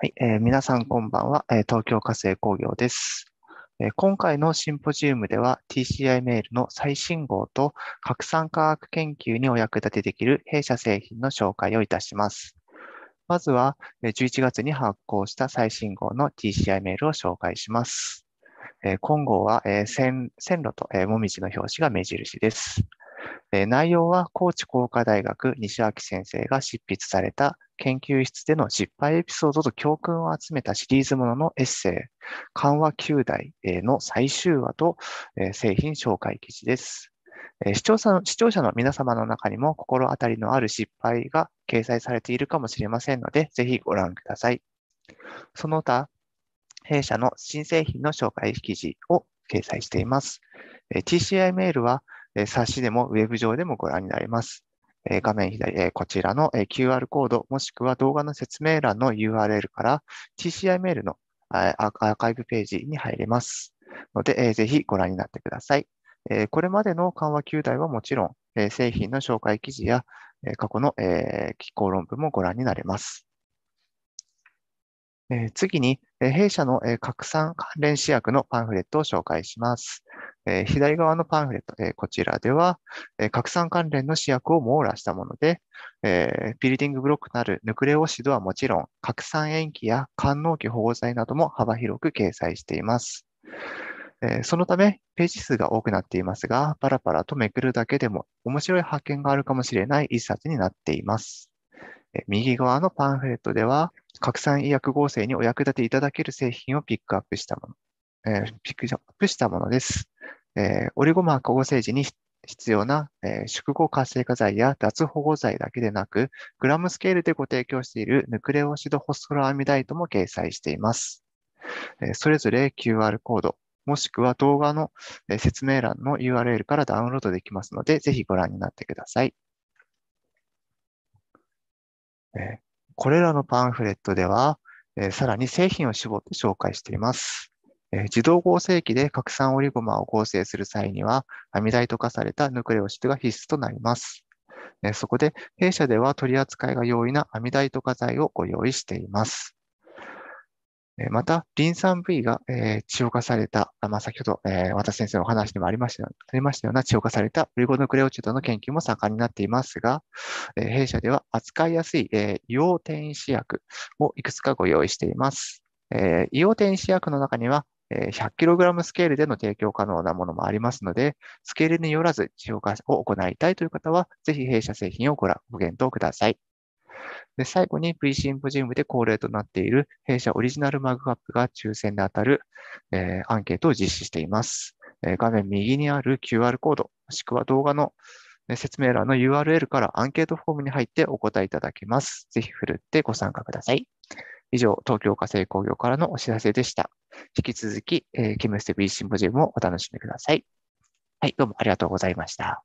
はい、えー、皆さんこんばんは、え東京火星工業です、え今回のシンポジウムでは TCI メールの最新号と拡散科学研究にお役立てできる弊社製品の紹介をいたします。まずは11月に発行した最新号の TCI メールを紹介します。え今号は、え線路と、えもみじの表紙が目印です。内容は高知工科大学西脇先生が執筆された研究室での失敗エピソードと教訓を集めたシリーズもののエッセイ、緩和9代の最終話と製品紹介記事です。視聴者の視聴者の皆様の中にも心当たりのある失敗が掲載されているかもしれませんので、ぜひご覧ください。その他、弊社の新製品の紹介記事を掲載しています。TCI メールはえ冊子でもウェブ上でもご覧になれます。え画面左、えこちらの、え QR コード、もしくは動画の説明欄の URL から TCI メールのアーカイブページに入れます。ので、えぜひご覧になってください。えこれまでの緩和球台はもちろん、え製品の紹介記事や、え過去の、え機構論文もご覧になれます。え次に、え弊社の、え拡散関連試薬のパンフレットを紹介します。え左側のパンフレット、えこちらでは、え拡散関連の試薬を網羅したもので、えビルディングブロックなるヌクレオシドはもちろん、拡散塩基や官能基保護剤なども幅広く掲載しています。えそのため、ページ数が多くなっていますが、パラパラとめくるだけでも面白い発見があるかもしれない一冊になっています。え右側のパンフレットでは、拡散医薬合成にお役立ていただける製品をピックアップしたもの、えピックアップしたものです。えー、オリゴマン化合成時に必要な、えー、縮合活性化剤や脱保護剤だけでなく、グラムスケールでご提供しているヌクレオシドホスフロアミダイトも掲載しています。えー、それぞれ QR コード、もしくは動画の説明欄の URL からダウンロードできますので、ぜひご覧になってください。これらのパンフレットでは、さらに製品を絞って紹介しています。自動合成器で核酸オリゴマを合成する際には、アミダイト化されたヌクレオシドが必須となります。そこで、弊社では取り扱いが容易なアミダイト化剤をご用意しています。また、リン酸位が、えー、化された、まあ、先ほど、えー、私先生のお話にもありましたありましたような、地化されたオリゴヌクレオチドの研究も盛んになっていますが、え弊社では扱いやすい、え硫黄転移試薬をいくつかご用意しています。え硫黄転移試薬の中には、100kg スケールでの提供可能なものもありますので、スケールによらず使用化を行いたいという方は、ぜひ弊社製品をごご検討ください。で最後に V シンポジウムで恒例となっている弊社オリジナルマグカップが抽選で当たる、えー、アンケートを実施しています、えー、画面右にある QR コード、もしくは動画の説明欄の URL からアンケートフォームに入ってお答えいただけます。ぜひ振るってご参加ください。以上、東京化成工業からのお知らせでした。引き続き、えー、ケムステビーシンポジウムをお楽しみください。はい、どうもありがとうございました。